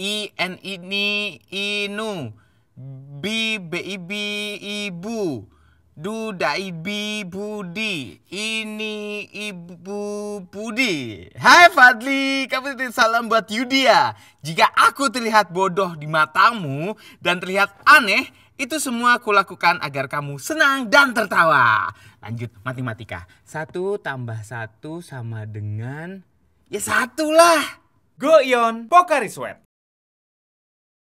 i n ini inu B I B ibu du dai bi budi ini ibu budi Hai Fadli kamu titip salam buat Yudia jika aku terlihat bodoh di matamu dan terlihat aneh itu semua aku lakukan agar kamu senang dan tertawa. Lanjut matematika. Satu tambah satu sama dengan ya satu lah. Goyon Pokari Sweat.